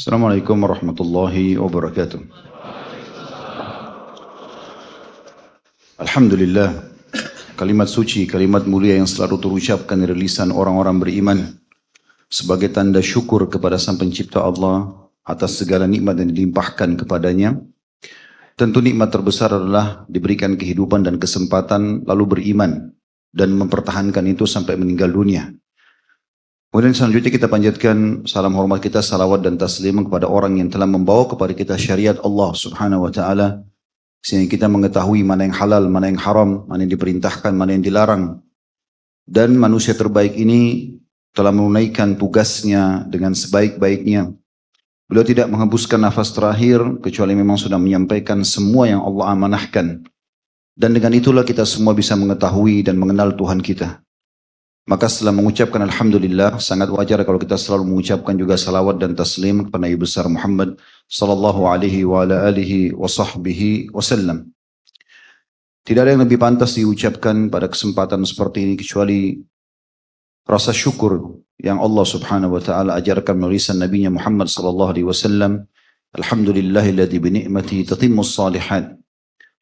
Assalamualaikum warahmatullahi wabarakatuh. Alhamdulillah. kalimat suci, kalimat mulia yang selalu terucapkan dari lisan orang-orang beriman sebagai tanda syukur kepada Sang Pencipta Allah atas segala nikmat yang dilimpahkan kepadanya. Tentu nikmat terbesar adalah diberikan kehidupan dan kesempatan lalu beriman dan mempertahankan itu sampai meninggal dunia. Kemudian selanjutnya kita panjatkan salam hormat kita, salawat dan taslim kepada orang yang telah membawa kepada kita syariat Allah subhanahu wa ta'ala. Sehingga kita mengetahui mana yang halal, mana yang haram, mana yang diperintahkan, mana yang dilarang. Dan manusia terbaik ini telah menunaikan tugasnya dengan sebaik-baiknya. Beliau tidak menghembuskan nafas terakhir kecuali memang sudah menyampaikan semua yang Allah amanahkan. Dan dengan itulah kita semua bisa mengetahui dan mengenal Tuhan kita. Maka setelah mengucapkan Alhamdulillah, sangat wajar kalau kita selalu mengucapkan juga salawat dan taslim kepada Nabi besar Muhammad Sallallahu Alaihi wa ala wa sahbihi wasallam. Tidak ada yang lebih pantas diucapkan pada kesempatan seperti ini kecuali rasa syukur yang Allah Subhanahu wa taala ajarkan melalui Nabi Muhammad sallallahu alaihi wasallam. Alhamdulillahilladzi bi ni'matihi tatimmus salihan.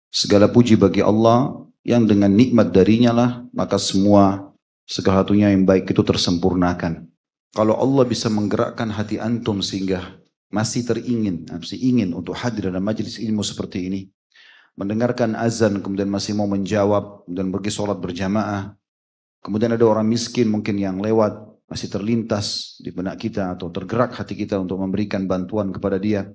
Segala puji bagi Allah yang dengan nikmat darinya lah maka semua Segala satunya yang baik itu tersempurnakan. Kalau Allah bisa menggerakkan hati antum sehingga masih teringin, masih ingin untuk hadir dalam majelis ilmu seperti ini, mendengarkan azan kemudian masih mau menjawab dan pergi sholat berjamaah, kemudian ada orang miskin mungkin yang lewat masih terlintas di benak kita atau tergerak hati kita untuk memberikan bantuan kepada dia,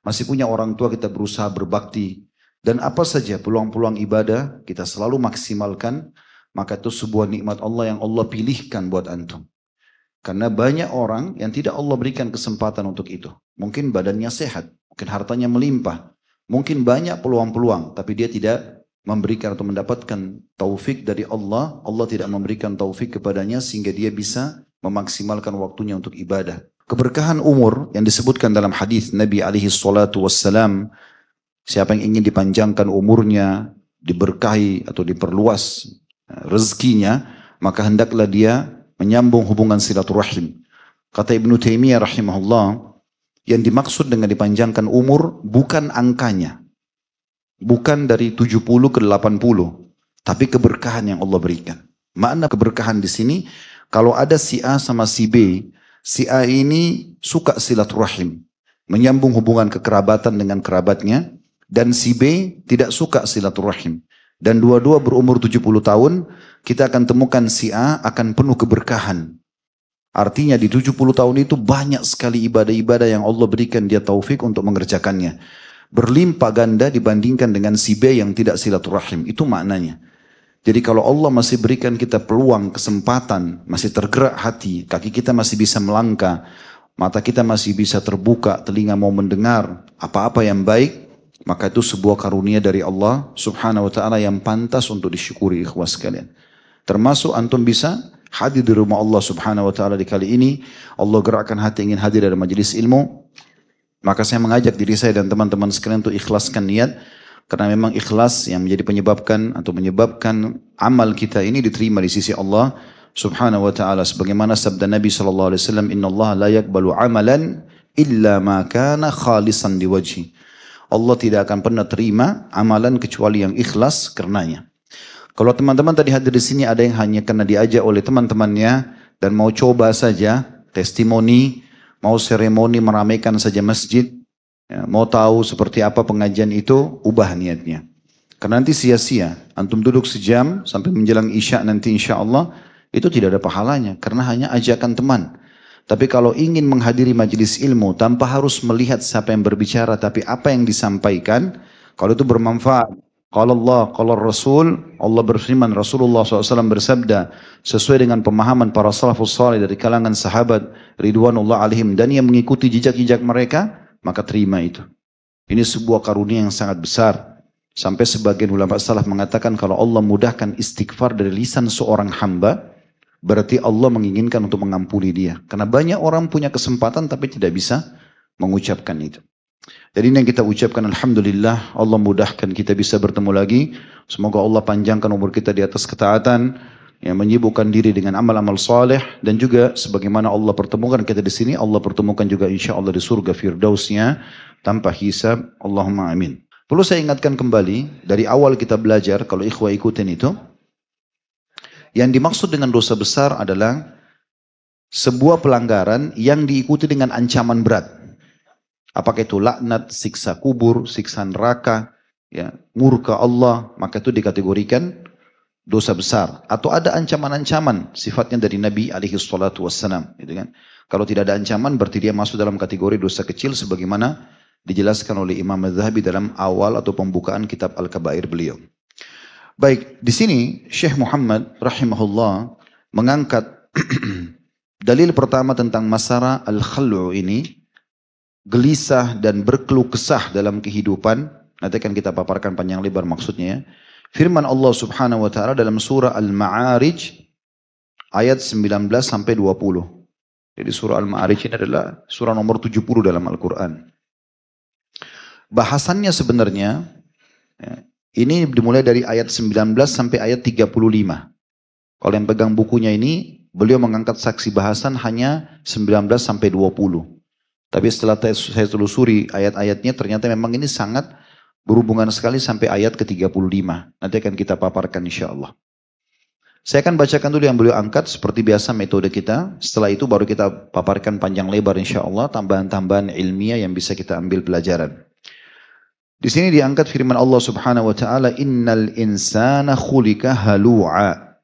masih punya orang tua kita berusaha berbakti dan apa saja peluang-peluang ibadah kita selalu maksimalkan maka itu sebuah nikmat Allah yang Allah pilihkan buat antum. Karena banyak orang yang tidak Allah berikan kesempatan untuk itu. Mungkin badannya sehat, mungkin hartanya melimpah, mungkin banyak peluang-peluang, tapi dia tidak memberikan atau mendapatkan taufik dari Allah. Allah tidak memberikan taufik kepadanya sehingga dia bisa memaksimalkan waktunya untuk ibadah. Keberkahan umur yang disebutkan dalam hadis Nabi alaihi salatu wassalam, siapa yang ingin dipanjangkan umurnya, diberkahi atau diperluas rezekinya, maka hendaklah dia menyambung hubungan silaturahim. Kata Ibnu Taimiyah rahimahullah, yang dimaksud dengan dipanjangkan umur bukan angkanya. Bukan dari 70 ke 80, tapi keberkahan yang Allah berikan. Makna keberkahan di sini, kalau ada si A sama si B, si A ini suka silaturahim, menyambung hubungan kekerabatan dengan kerabatnya, dan si B tidak suka silaturahim, dan dua-dua berumur 70 tahun, kita akan temukan si A akan penuh keberkahan. Artinya di 70 tahun itu banyak sekali ibadah-ibadah yang Allah berikan dia taufik untuk mengerjakannya. Berlimpah ganda dibandingkan dengan si B yang tidak silaturahim. Itu maknanya. Jadi kalau Allah masih berikan kita peluang, kesempatan, masih tergerak hati, kaki kita masih bisa melangkah, mata kita masih bisa terbuka, telinga mau mendengar, apa-apa yang baik, maka itu sebuah karunia dari Allah subhanahu wa ta'ala yang pantas untuk disyukuri ikhwas sekalian. Termasuk antum bisa hadir di rumah Allah subhanahu wa ta'ala di kali ini. Allah gerakkan hati ingin hadir dari majelis ilmu. Maka saya mengajak diri saya dan teman-teman sekalian untuk ikhlaskan niat. Karena memang ikhlas yang menjadi penyebabkan atau menyebabkan amal kita ini diterima di sisi Allah subhanahu wa ta'ala. Sebagaimana sabda Nabi sallallahu alaihi wasallam, Inna Allah la yakbalu amalan illa ma kana khalisan di wajhi. Allah tidak akan pernah terima amalan kecuali yang ikhlas karenanya. Kalau teman-teman tadi hadir di sini ada yang hanya karena diajak oleh teman-temannya dan mau coba saja testimoni, mau seremoni meramaikan saja masjid, ya, mau tahu seperti apa pengajian itu, ubah niatnya. Karena nanti sia-sia, antum duduk sejam sampai menjelang isya nanti insya Allah, itu tidak ada pahalanya karena hanya ajakan teman. Tapi kalau ingin menghadiri majelis ilmu tanpa harus melihat siapa yang berbicara, tapi apa yang disampaikan, kalau itu bermanfaat. Kalau Allah, kalau Rasul, Allah berfirman, Rasulullah SAW bersabda, sesuai dengan pemahaman para salafus salih dari kalangan sahabat, Ridwanullah alaihim, dan yang mengikuti jejak-jejak mereka, maka terima itu. Ini sebuah karunia yang sangat besar. Sampai sebagian ulama salaf mengatakan kalau Allah mudahkan istighfar dari lisan seorang hamba, berarti Allah menginginkan untuk mengampuni dia. Karena banyak orang punya kesempatan tapi tidak bisa mengucapkan itu. Jadi ini yang kita ucapkan Alhamdulillah Allah mudahkan kita bisa bertemu lagi. Semoga Allah panjangkan umur kita di atas ketaatan. yang menyibukkan diri dengan amal-amal saleh dan juga sebagaimana Allah pertemukan kita di sini, Allah pertemukan juga insya Allah di surga firdausnya tanpa hisab. Allahumma amin. Perlu saya ingatkan kembali, dari awal kita belajar, kalau ikhwah ikutin itu, yang dimaksud dengan dosa besar adalah sebuah pelanggaran yang diikuti dengan ancaman berat. Apakah itu laknat, siksa kubur, siksa neraka, ya, murka Allah, maka itu dikategorikan dosa besar atau ada ancaman-ancaman sifatnya dari Nabi alaihi salatu wassalam gitu kan. Kalau tidak ada ancaman berarti dia masuk dalam kategori dosa kecil sebagaimana dijelaskan oleh Imam az dalam awal atau pembukaan kitab Al-Kabair beliau. Baik, di sini Syekh Muhammad rahimahullah mengangkat dalil pertama tentang masalah al-khal'u ini gelisah dan berkeluh kesah dalam kehidupan. Nanti akan kita paparkan panjang lebar maksudnya ya. Firman Allah Subhanahu wa taala dalam surah Al-Ma'arij ayat 19 sampai 20. Jadi surah Al-Ma'arij ini adalah surah nomor 70 dalam Al-Qur'an. Bahasannya sebenarnya ya, ini dimulai dari ayat 19 sampai ayat 35. Kalau yang pegang bukunya ini, beliau mengangkat saksi bahasan hanya 19 sampai 20. Tapi setelah saya telusuri ayat-ayatnya, ternyata memang ini sangat berhubungan sekali sampai ayat ke-35. Nanti akan kita paparkan insya Allah. Saya akan bacakan dulu yang beliau angkat seperti biasa metode kita. Setelah itu baru kita paparkan panjang lebar insya Allah tambahan-tambahan ilmiah yang bisa kita ambil pelajaran. Di sini diangkat firman Allah Subhanahu wa taala, "Innal insana khuliqa halu'a."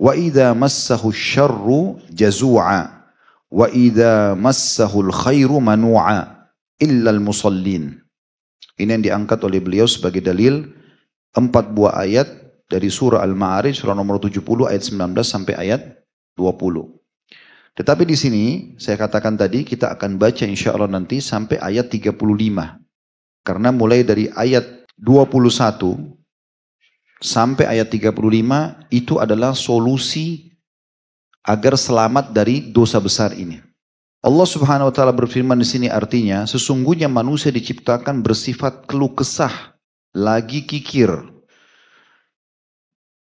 Wa idza massahu syarru jazu'a. Wa idza massahu khairu manu'a. al musallin. Ini yang diangkat oleh beliau sebagai dalil empat buah ayat dari surah Al-Ma'arij surah nomor 70 ayat 19 sampai ayat 20. Tetapi di sini saya katakan tadi kita akan baca insya Allah nanti sampai ayat 35. Karena mulai dari ayat 21 sampai ayat 35 itu adalah solusi agar selamat dari dosa besar ini. Allah Subhanahu wa taala berfirman di sini artinya sesungguhnya manusia diciptakan bersifat keluh kesah, lagi kikir.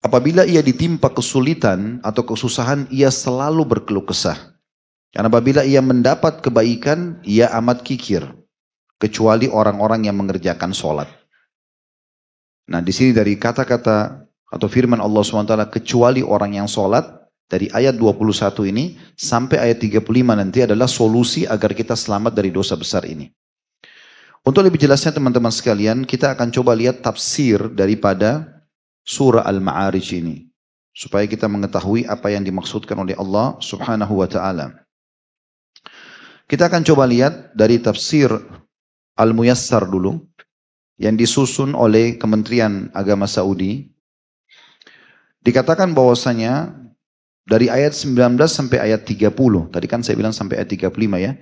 Apabila ia ditimpa kesulitan atau kesusahan, ia selalu berkeluh kesah. Karena apabila ia mendapat kebaikan, ia amat kikir kecuali orang-orang yang mengerjakan sholat. Nah di sini dari kata-kata atau firman Allah SWT kecuali orang yang sholat dari ayat 21 ini sampai ayat 35 nanti adalah solusi agar kita selamat dari dosa besar ini. Untuk lebih jelasnya teman-teman sekalian kita akan coba lihat tafsir daripada surah Al-Ma'arij ini. Supaya kita mengetahui apa yang dimaksudkan oleh Allah subhanahu wa ta'ala. Kita akan coba lihat dari tafsir Al-Muyassar dulu yang disusun oleh Kementerian Agama Saudi. Dikatakan bahwasanya dari ayat 19 sampai ayat 30, tadi kan saya bilang sampai ayat 35 ya.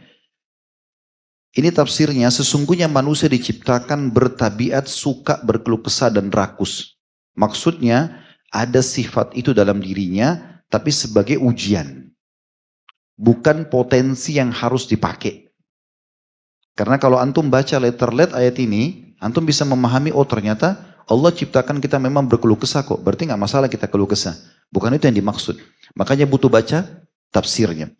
Ini tafsirnya sesungguhnya manusia diciptakan bertabiat suka berkeluh kesah dan rakus. Maksudnya ada sifat itu dalam dirinya tapi sebagai ujian. Bukan potensi yang harus dipakai. Karena kalau antum baca letter letterlet ayat ini, antum bisa memahami, oh ternyata Allah ciptakan kita memang berkeluh kesah kok. Berarti nggak masalah kita keluh kesah. Bukan itu yang dimaksud. Makanya butuh baca tafsirnya.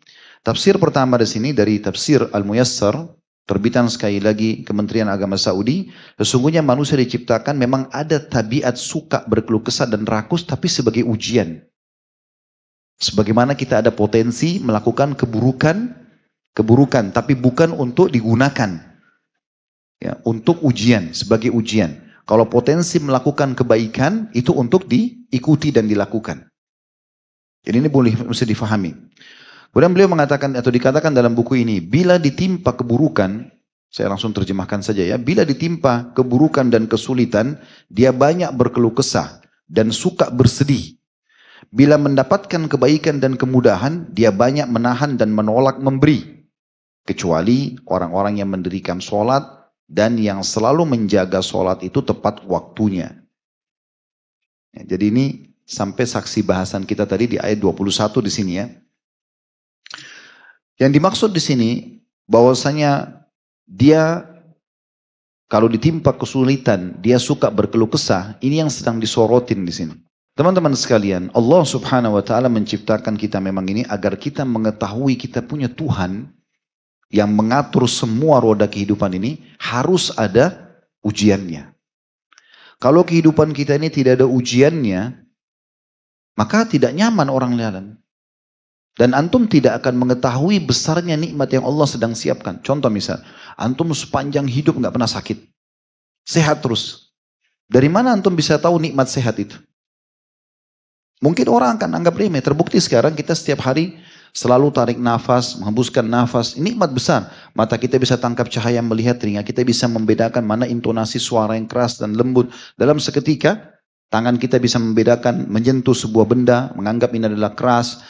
Tafsir pertama di sini dari tafsir Al-Muyassar, terbitan sekali lagi Kementerian Agama Saudi, sesungguhnya manusia diciptakan memang ada tabiat suka berkeluh kesah dan rakus tapi sebagai ujian. Sebagaimana kita ada potensi melakukan keburukan keburukan, tapi bukan untuk digunakan. Ya, untuk ujian, sebagai ujian. Kalau potensi melakukan kebaikan, itu untuk diikuti dan dilakukan. Jadi ini boleh mesti difahami. Kemudian beliau mengatakan atau dikatakan dalam buku ini, bila ditimpa keburukan, saya langsung terjemahkan saja ya, bila ditimpa keburukan dan kesulitan, dia banyak berkeluh kesah dan suka bersedih. Bila mendapatkan kebaikan dan kemudahan, dia banyak menahan dan menolak memberi kecuali orang-orang yang mendirikan sholat dan yang selalu menjaga sholat itu tepat waktunya. Ya, jadi ini sampai saksi bahasan kita tadi di ayat 21 di sini ya. Yang dimaksud di sini bahwasanya dia kalau ditimpa kesulitan, dia suka berkeluh kesah. Ini yang sedang disorotin di sini. Teman-teman sekalian, Allah Subhanahu wa taala menciptakan kita memang ini agar kita mengetahui kita punya Tuhan yang mengatur semua roda kehidupan ini harus ada ujiannya. Kalau kehidupan kita ini tidak ada ujiannya, maka tidak nyaman orang lihat. Dan antum tidak akan mengetahui besarnya nikmat yang Allah sedang siapkan. Contoh misal, antum sepanjang hidup nggak pernah sakit. Sehat terus. Dari mana antum bisa tahu nikmat sehat itu? Mungkin orang akan anggap remeh. Terbukti sekarang kita setiap hari Selalu tarik nafas, menghembuskan nafas. Ini nikmat besar. Mata kita bisa tangkap cahaya melihat, telinga kita bisa membedakan mana intonasi suara yang keras dan lembut. Dalam seketika, tangan kita bisa membedakan, menyentuh sebuah benda, menganggap ini adalah keras,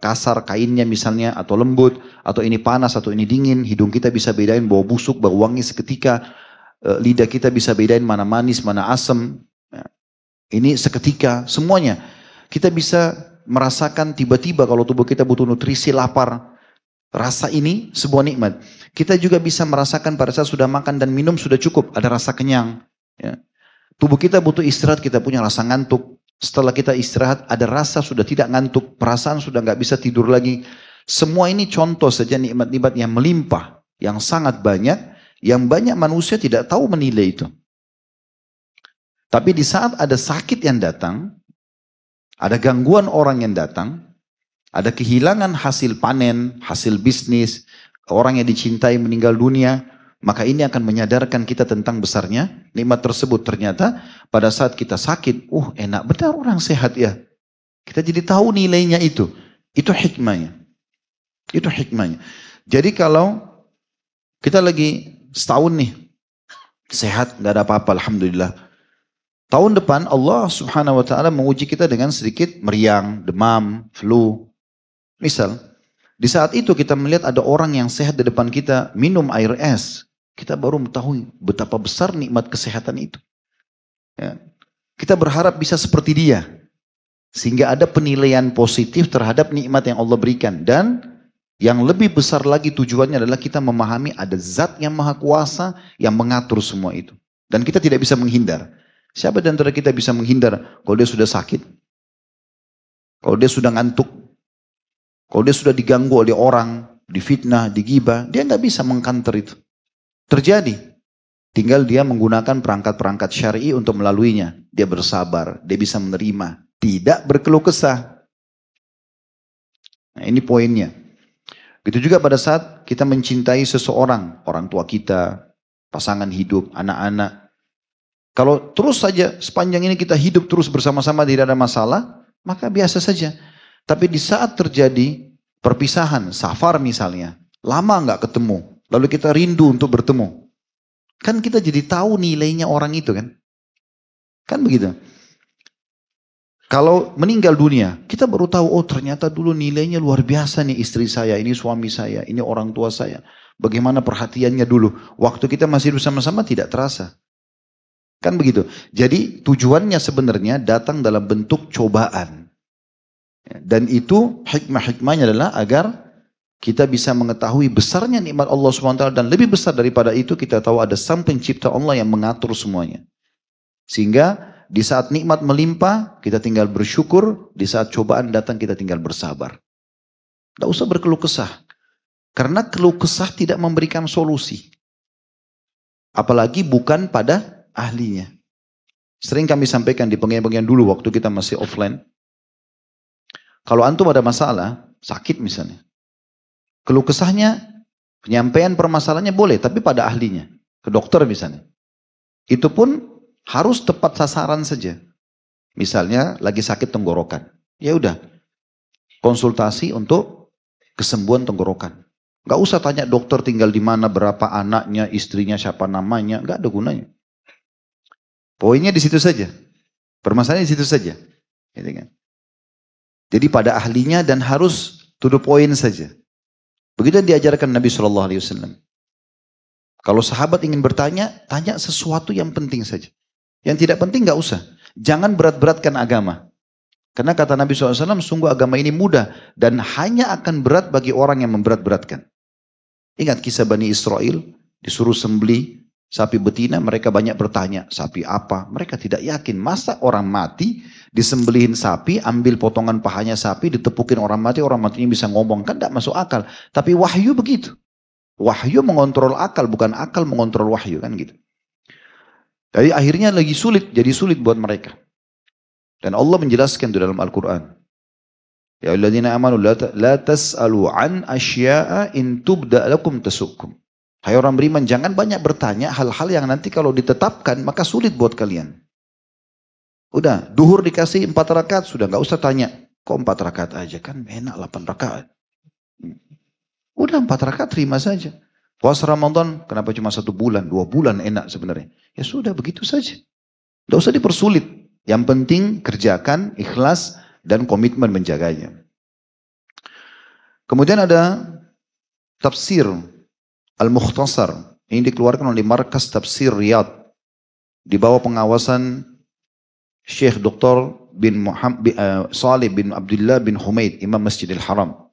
kasar kainnya misalnya atau lembut atau ini panas atau ini dingin hidung kita bisa bedain bau busuk bau wangi seketika e, lidah kita bisa bedain mana manis mana asam ya. ini seketika semuanya kita bisa merasakan tiba-tiba kalau tubuh kita butuh nutrisi lapar. Rasa ini sebuah nikmat. Kita juga bisa merasakan pada saat sudah makan dan minum sudah cukup, ada rasa kenyang. Ya. Tubuh kita butuh istirahat, kita punya rasa ngantuk. Setelah kita istirahat, ada rasa sudah tidak ngantuk, perasaan sudah nggak bisa tidur lagi. Semua ini contoh saja nikmat-nikmat yang melimpah, yang sangat banyak, yang banyak manusia tidak tahu menilai itu. Tapi di saat ada sakit yang datang, ada gangguan orang yang datang, ada kehilangan hasil panen, hasil bisnis, orang yang dicintai meninggal dunia, maka ini akan menyadarkan kita tentang besarnya nikmat tersebut. Ternyata pada saat kita sakit, uh enak benar orang sehat ya. Kita jadi tahu nilainya itu. Itu hikmahnya. Itu hikmahnya. Jadi kalau kita lagi setahun nih, sehat, nggak ada apa-apa, Alhamdulillah. Tahun depan Allah subhanahu wa ta'ala menguji kita dengan sedikit meriang, demam, flu. Misal, di saat itu kita melihat ada orang yang sehat di depan kita minum air es. Kita baru mengetahui betapa besar nikmat kesehatan itu. Ya. Kita berharap bisa seperti dia. Sehingga ada penilaian positif terhadap nikmat yang Allah berikan. Dan yang lebih besar lagi tujuannya adalah kita memahami ada zat yang maha kuasa yang mengatur semua itu. Dan kita tidak bisa menghindar. Siapa di antara kita bisa menghindar kalau dia sudah sakit? Kalau dia sudah ngantuk? Kalau dia sudah diganggu oleh orang, difitnah, digibah, dia nggak bisa mengkanter itu. Terjadi. Tinggal dia menggunakan perangkat-perangkat syari untuk melaluinya. Dia bersabar, dia bisa menerima, tidak berkeluh kesah. Nah, ini poinnya. Gitu juga pada saat kita mencintai seseorang, orang tua kita, pasangan hidup, anak-anak, kalau terus saja sepanjang ini kita hidup terus bersama-sama tidak ada masalah, maka biasa saja. Tapi di saat terjadi perpisahan, safar misalnya, lama nggak ketemu, lalu kita rindu untuk bertemu. Kan kita jadi tahu nilainya orang itu kan. Kan begitu. Kalau meninggal dunia, kita baru tahu, oh ternyata dulu nilainya luar biasa nih istri saya, ini suami saya, ini orang tua saya. Bagaimana perhatiannya dulu. Waktu kita masih bersama-sama tidak terasa. Kan begitu. Jadi tujuannya sebenarnya datang dalam bentuk cobaan. Ya, dan itu hikmah-hikmahnya adalah agar kita bisa mengetahui besarnya nikmat Allah SWT dan lebih besar daripada itu kita tahu ada sang pencipta Allah yang mengatur semuanya. Sehingga di saat nikmat melimpah kita tinggal bersyukur, di saat cobaan datang kita tinggal bersabar. Tidak usah berkeluh kesah. Karena keluh kesah tidak memberikan solusi. Apalagi bukan pada ahlinya. Sering kami sampaikan di pengen-pengen dulu waktu kita masih offline. Kalau antum ada masalah, sakit misalnya. Keluh kesahnya, penyampaian permasalahannya boleh, tapi pada ahlinya. Ke dokter misalnya. Itu pun harus tepat sasaran saja. Misalnya lagi sakit tenggorokan. Ya udah, konsultasi untuk kesembuhan tenggorokan. Gak usah tanya dokter tinggal di mana, berapa anaknya, istrinya, siapa namanya, gak ada gunanya. Poinnya di situ saja. Permasalahannya di situ saja. Gitu kan? Jadi pada ahlinya dan harus to poin saja. Begitu diajarkan Nabi Shallallahu Alaihi Wasallam. Kalau sahabat ingin bertanya, tanya sesuatu yang penting saja. Yang tidak penting nggak usah. Jangan berat-beratkan agama. Karena kata Nabi SAW, sungguh agama ini mudah dan hanya akan berat bagi orang yang memberat-beratkan. Ingat kisah Bani Israel, disuruh sembeli, Sapi betina mereka banyak bertanya, sapi apa? Mereka tidak yakin. Masa orang mati disembelihin sapi, ambil potongan pahanya sapi, ditepukin orang mati, orang matinya bisa ngomong. Kan tidak masuk akal. Tapi wahyu begitu. Wahyu mengontrol akal, bukan akal mengontrol wahyu. Kan gitu. Jadi akhirnya lagi sulit, jadi sulit buat mereka. Dan Allah menjelaskan itu dalam Al-Quran. Ya alladzina amanu la tas'alu an asya'a in tubda lakum tasukkum. Hai orang beriman, jangan banyak bertanya hal-hal yang nanti kalau ditetapkan maka sulit buat kalian. Udah, duhur dikasih empat rakaat, sudah nggak usah tanya. Kok empat rakaat aja? Kan enak delapan rakaat. Udah empat rakaat terima saja. Puasa Ramadan, kenapa cuma satu bulan, dua bulan enak sebenarnya. Ya sudah, begitu saja. Nggak usah dipersulit. Yang penting kerjakan, ikhlas, dan komitmen menjaganya. Kemudian ada tafsir Al-Mukhtasar. Ini dikeluarkan oleh Markas Tafsir Riyadh. Di bawah pengawasan Syekh Dr. bin Muhammad, uh, eh, Salih bin Abdullah bin Humaid, Imam Masjidil Haram.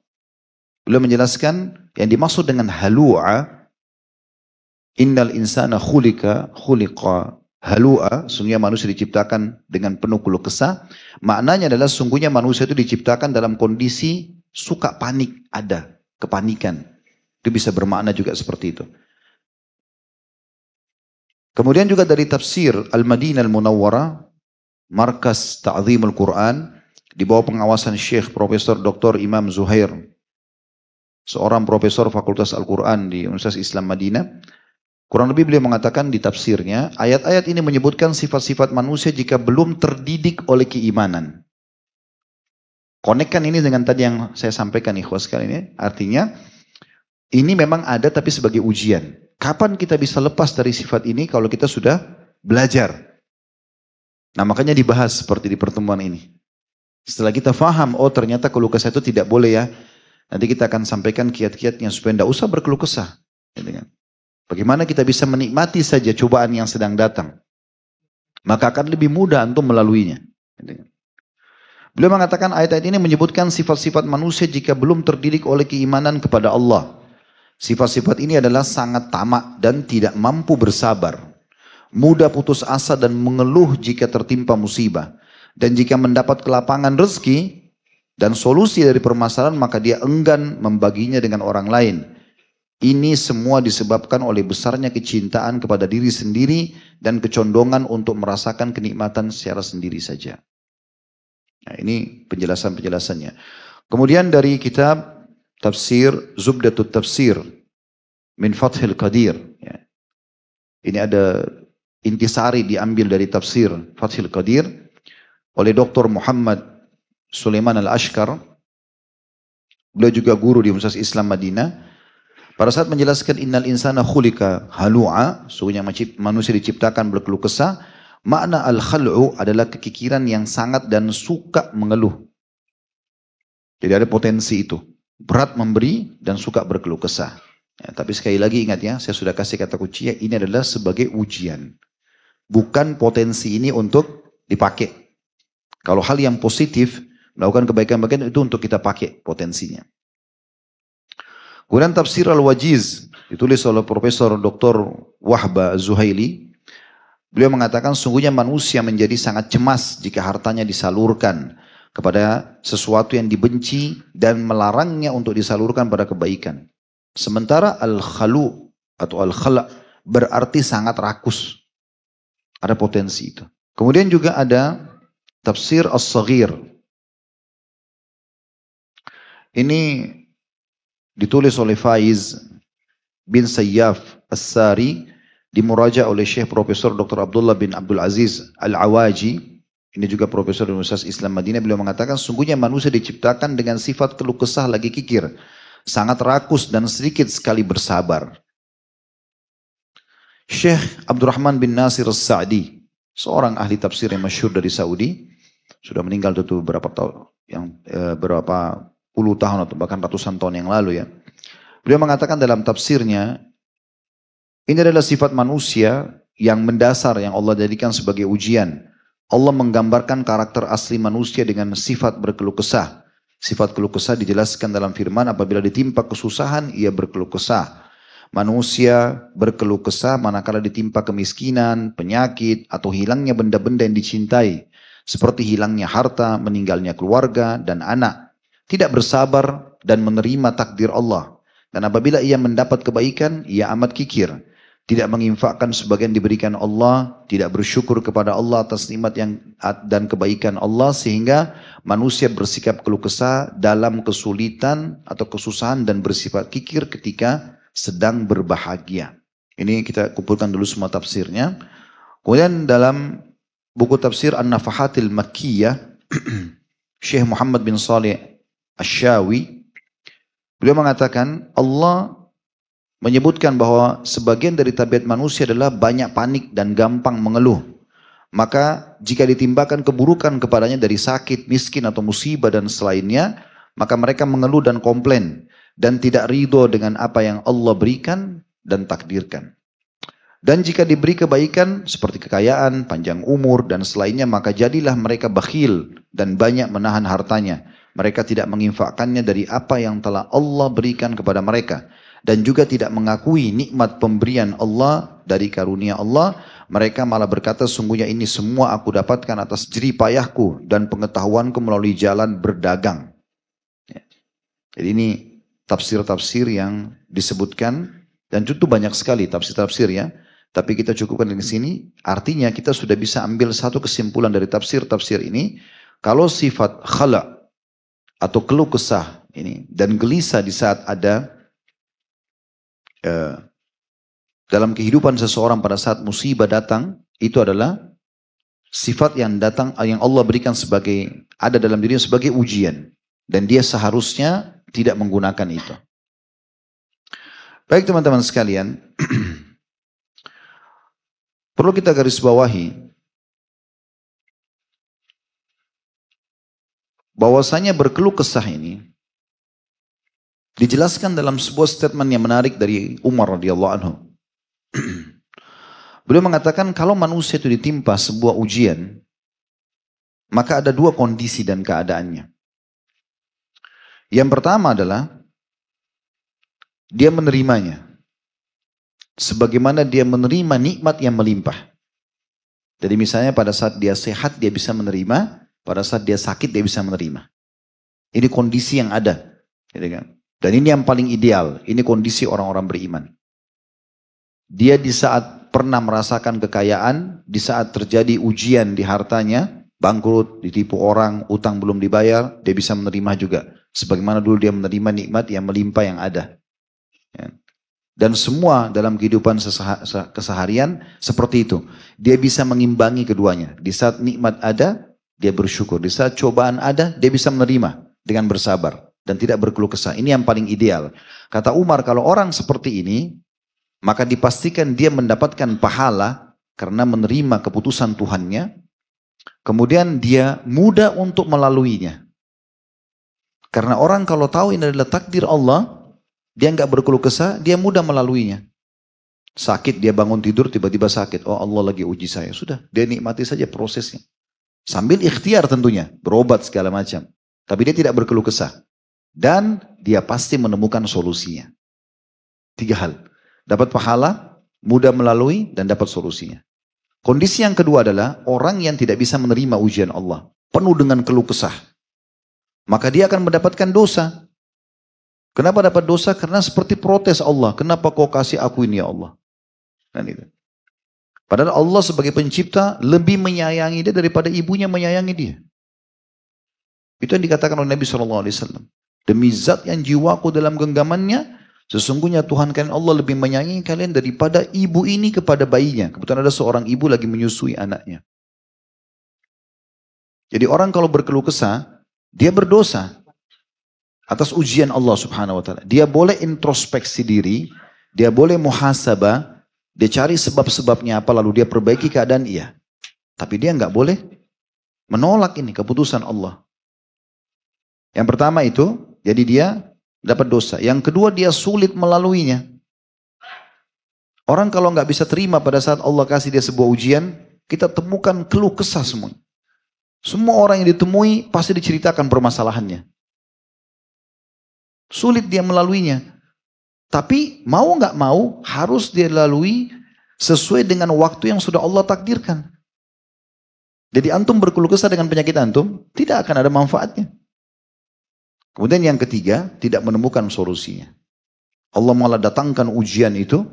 Beliau menjelaskan yang dimaksud dengan halu'a, innal insana khulika khuliqa halu'a, sungguhnya manusia diciptakan dengan penuh keluh kesah. Maknanya adalah sungguhnya manusia itu diciptakan dalam kondisi suka panik ada, kepanikan. Itu bisa bermakna juga seperti itu. Kemudian juga dari tafsir Al-Madinah Al-Munawwara, markas Al Quran, di bawah pengawasan Syekh Profesor Dr. Imam Zuhair, seorang profesor Fakultas Al-Quran di Universitas Islam Madinah. Kurang lebih beliau mengatakan di tafsirnya, ayat-ayat ini menyebutkan sifat-sifat manusia jika belum terdidik oleh keimanan. Konekkan ini dengan tadi yang saya sampaikan ikhwas kali ini. Artinya, ini memang ada tapi sebagai ujian. Kapan kita bisa lepas dari sifat ini kalau kita sudah belajar? Nah makanya dibahas seperti di pertemuan ini. Setelah kita faham, oh ternyata keluh kesah itu tidak boleh ya. Nanti kita akan sampaikan kiat-kiatnya supaya tidak usah berkeluh kesah. Gitu kan. Bagaimana kita bisa menikmati saja cobaan yang sedang datang. Maka akan lebih mudah untuk melaluinya. Gitu kan. Beliau mengatakan ayat-ayat ini menyebutkan sifat-sifat manusia jika belum terdidik oleh keimanan kepada Allah. Sifat-sifat ini adalah sangat tamak dan tidak mampu bersabar. Mudah putus asa dan mengeluh jika tertimpa musibah. Dan jika mendapat kelapangan rezeki dan solusi dari permasalahan maka dia enggan membaginya dengan orang lain. Ini semua disebabkan oleh besarnya kecintaan kepada diri sendiri dan kecondongan untuk merasakan kenikmatan secara sendiri saja. Nah, ini penjelasan-penjelasannya. Kemudian dari kitab tafsir Zubdatut Tafsir min Fathil Qadir. Ya. Ini ada intisari diambil dari tafsir Fathil Qadir oleh Dr. Muhammad Sulaiman Al-Ashkar. Beliau juga guru di Universitas Islam Madinah. Pada saat menjelaskan innal insana khulika halu'a, sungguhnya manusia diciptakan berkeluh kesah, makna al-khal'u adalah kekikiran yang sangat dan suka mengeluh. Jadi ada potensi itu berat memberi dan suka berkeluh kesah. Ya, tapi sekali lagi ingat ya, saya sudah kasih kata kunci ya. ini adalah sebagai ujian. Bukan potensi ini untuk dipakai. Kalau hal yang positif, melakukan kebaikan-kebaikan itu untuk kita pakai potensinya. Kemudian tafsir Al-Wajiz, ditulis oleh Profesor Dr. Wahba Zuhaili. Beliau mengatakan, sungguhnya manusia menjadi sangat cemas jika hartanya disalurkan kepada sesuatu yang dibenci dan melarangnya untuk disalurkan pada kebaikan. Sementara al-khalu atau al-khala berarti sangat rakus. Ada potensi itu. Kemudian juga ada tafsir as-saghir. Ini ditulis oleh Faiz bin Sayyaf As-Sari dimuraja oleh Syekh Profesor Dr. Abdullah bin Abdul Aziz Al-Awaji ini juga Profesor Universitas Islam Madinah beliau mengatakan sungguhnya manusia diciptakan dengan sifat keluh kesah lagi kikir. Sangat rakus dan sedikit sekali bersabar. Syekh Abdurrahman bin Nasir Sa'di, seorang ahli tafsir yang masyhur dari Saudi, sudah meninggal tentu beberapa tahun yang e, berapa puluh tahun atau bahkan ratusan tahun yang lalu ya. Beliau mengatakan dalam tafsirnya, ini adalah sifat manusia yang mendasar yang Allah jadikan sebagai ujian Allah menggambarkan karakter asli manusia dengan sifat berkeluh kesah. Sifat keluh kesah dijelaskan dalam firman apabila ditimpa kesusahan ia berkeluh kesah. Manusia berkeluh kesah manakala ditimpa kemiskinan, penyakit, atau hilangnya benda-benda yang dicintai. Seperti hilangnya harta, meninggalnya keluarga, dan anak. Tidak bersabar dan menerima takdir Allah. Dan apabila ia mendapat kebaikan, ia amat kikir tidak menginfakkan sebagian diberikan Allah, tidak bersyukur kepada Allah atas nikmat yang dan kebaikan Allah sehingga manusia bersikap keluh kesah dalam kesulitan atau kesusahan dan bersifat kikir ketika sedang berbahagia. Ini kita kumpulkan dulu semua tafsirnya. Kemudian dalam buku tafsir An-Nafahatil Makkiyah Syekh Muhammad bin Saleh Asyawi beliau mengatakan Allah menyebutkan bahwa sebagian dari tabiat manusia adalah banyak panik dan gampang mengeluh. Maka jika ditimbakan keburukan kepadanya dari sakit, miskin atau musibah dan selainnya, maka mereka mengeluh dan komplain dan tidak ridho dengan apa yang Allah berikan dan takdirkan. Dan jika diberi kebaikan seperti kekayaan, panjang umur dan selainnya, maka jadilah mereka bakhil dan banyak menahan hartanya. Mereka tidak menginfakkannya dari apa yang telah Allah berikan kepada mereka dan juga tidak mengakui nikmat pemberian Allah dari karunia Allah, mereka malah berkata sungguhnya ini semua aku dapatkan atas jerih payahku dan pengetahuanku melalui jalan berdagang. Ya. Jadi ini tafsir-tafsir yang disebutkan dan tentu banyak sekali tafsir-tafsir ya. Tapi kita cukupkan di sini, artinya kita sudah bisa ambil satu kesimpulan dari tafsir-tafsir ini. Kalau sifat khala atau keluh kesah ini dan gelisah di saat ada Eh, dalam kehidupan seseorang pada saat musibah datang itu adalah sifat yang datang yang Allah berikan sebagai ada dalam dirinya sebagai ujian dan dia seharusnya tidak menggunakan itu. Baik teman-teman sekalian, perlu kita garis bawahi bahwasanya berkeluh kesah ini Dijelaskan dalam sebuah statement yang menarik dari Umar radhiyallahu anhu. Beliau mengatakan kalau manusia itu ditimpa sebuah ujian, maka ada dua kondisi dan keadaannya. Yang pertama adalah dia menerimanya. Sebagaimana dia menerima nikmat yang melimpah. Jadi misalnya pada saat dia sehat dia bisa menerima, pada saat dia sakit dia bisa menerima. Ini kondisi yang ada. Gitu kan? Dan ini yang paling ideal. Ini kondisi orang-orang beriman. Dia di saat pernah merasakan kekayaan, di saat terjadi ujian di hartanya, bangkrut, ditipu orang, utang belum dibayar, dia bisa menerima juga. Sebagaimana dulu dia menerima nikmat yang melimpah yang ada. Ya. Dan semua dalam kehidupan keseharian seperti itu. Dia bisa mengimbangi keduanya. Di saat nikmat ada, dia bersyukur. Di saat cobaan ada, dia bisa menerima dengan bersabar dan tidak berkeluh kesah. Ini yang paling ideal. Kata Umar, kalau orang seperti ini, maka dipastikan dia mendapatkan pahala karena menerima keputusan Tuhannya. Kemudian dia mudah untuk melaluinya. Karena orang kalau tahu ini adalah takdir Allah, dia nggak berkeluh kesah, dia mudah melaluinya. Sakit dia bangun tidur tiba-tiba sakit. Oh Allah lagi uji saya. Sudah dia nikmati saja prosesnya. Sambil ikhtiar tentunya. Berobat segala macam. Tapi dia tidak berkeluh kesah. Dan dia pasti menemukan solusinya. Tiga hal. Dapat pahala, mudah melalui, dan dapat solusinya. Kondisi yang kedua adalah orang yang tidak bisa menerima ujian Allah. Penuh dengan keluh kesah. Maka dia akan mendapatkan dosa. Kenapa dapat dosa? Karena seperti protes Allah. Kenapa kau kasih aku ini ya Allah? Kan itu. Padahal Allah sebagai pencipta lebih menyayangi dia daripada ibunya menyayangi dia. Itu yang dikatakan oleh Nabi Wasallam. Demi zat yang jiwaku dalam genggamannya, sesungguhnya Tuhan kalian Allah lebih menyayangi kalian daripada ibu ini kepada bayinya. Kebetulan ada seorang ibu lagi menyusui anaknya. Jadi orang kalau berkeluh kesah, dia berdosa atas ujian Allah Subhanahu wa taala. Dia boleh introspeksi diri, dia boleh muhasabah, dia cari sebab-sebabnya apa lalu dia perbaiki keadaan iya. Tapi dia nggak boleh menolak ini keputusan Allah. Yang pertama itu jadi dia dapat dosa. Yang kedua dia sulit melaluinya. Orang kalau nggak bisa terima pada saat Allah kasih dia sebuah ujian, kita temukan keluh kesah semua. Semua orang yang ditemui pasti diceritakan permasalahannya. Sulit dia melaluinya. Tapi mau nggak mau harus dia lalui sesuai dengan waktu yang sudah Allah takdirkan. Jadi antum berkeluh kesah dengan penyakit antum, tidak akan ada manfaatnya. Kemudian yang ketiga, tidak menemukan solusinya. Allah malah datangkan ujian itu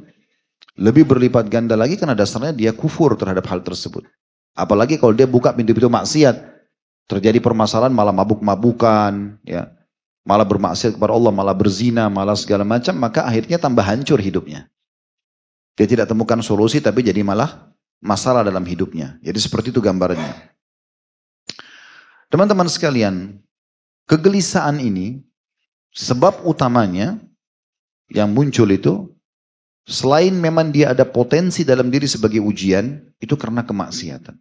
lebih berlipat ganda lagi karena dasarnya dia kufur terhadap hal tersebut. Apalagi kalau dia buka pintu-pintu maksiat, terjadi permasalahan malah mabuk-mabukan, ya. Malah bermaksiat kepada Allah, malah berzina, malah segala macam, maka akhirnya tambah hancur hidupnya. Dia tidak temukan solusi tapi jadi malah masalah dalam hidupnya. Jadi seperti itu gambarnya. Teman-teman sekalian, kegelisahan ini sebab utamanya yang muncul itu selain memang dia ada potensi dalam diri sebagai ujian itu karena kemaksiatan.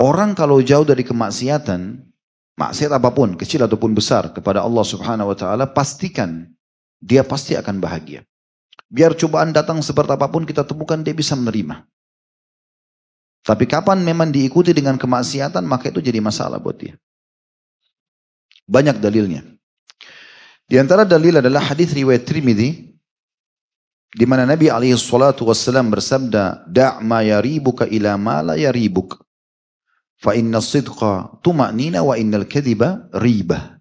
Orang kalau jauh dari kemaksiatan, maksiat apapun, kecil ataupun besar kepada Allah Subhanahu wa taala, pastikan dia pasti akan bahagia. Biar cobaan datang seperti apapun kita temukan dia bisa menerima. Tapi kapan memang diikuti dengan kemaksiatan maka itu jadi masalah buat dia. Banyak dalilnya. Di antara dalil adalah hadis riwayat Trimidi di mana Nabi alaihi salatu wasallam bersabda, "Da' ma yaribuka ila ma la yaribuk." Fa inna sidqa tuma'nina wa innal kadhiba riba.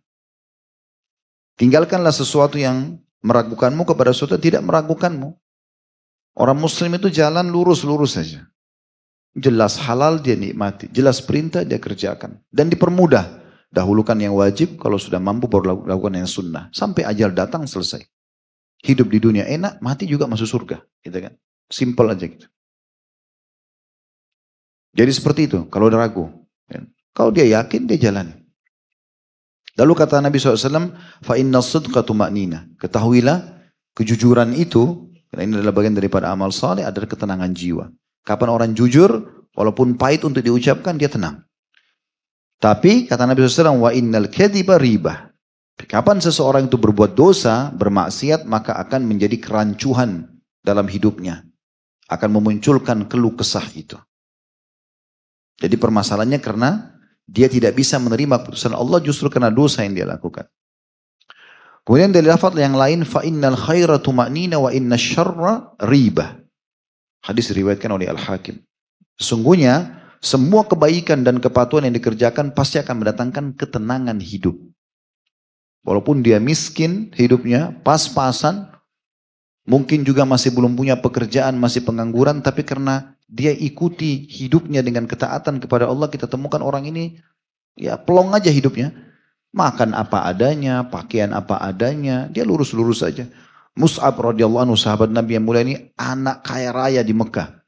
Tinggalkanlah sesuatu yang meragukanmu kepada sesuatu yang tidak meragukanmu. Orang muslim itu jalan lurus-lurus saja. Jelas halal dia nikmati, jelas perintah dia kerjakan dan dipermudah. Dahulukan yang wajib, kalau sudah mampu baru lakukan yang sunnah. Sampai ajal datang selesai. Hidup di dunia enak, mati juga masuk surga. Gitu kan? Simple aja gitu. Jadi seperti itu, kalau udah ragu. Ya. Kalau dia yakin, dia jalani. Lalu kata Nabi SAW, فَإِنَّ الصِّدْقَ تُمَأْنِينَ Ketahuilah, kejujuran itu, karena ini adalah bagian daripada amal saleh, adalah ketenangan jiwa. Kapan orang jujur, walaupun pahit untuk diucapkan, dia tenang. Tapi kata Nabi SAW, wa innal kadiba riba. Kapan seseorang itu berbuat dosa, bermaksiat, maka akan menjadi kerancuhan dalam hidupnya. Akan memunculkan keluh kesah itu. Jadi permasalahannya karena dia tidak bisa menerima keputusan Allah justru karena dosa yang dia lakukan. Kemudian dari lafaz yang lain fa innal khaira tumanina wa inna riba. Hadis diriwayatkan oleh Al Hakim. Sesungguhnya semua kebaikan dan kepatuhan yang dikerjakan pasti akan mendatangkan ketenangan hidup. Walaupun dia miskin hidupnya, pas-pasan, mungkin juga masih belum punya pekerjaan, masih pengangguran, tapi karena dia ikuti hidupnya dengan ketaatan kepada Allah, kita temukan orang ini ya pelong aja hidupnya. Makan apa adanya, pakaian apa adanya, dia lurus-lurus aja. Mus'ab radhiyallahu anhu sahabat Nabi yang mulia ini anak kaya raya di Mekah.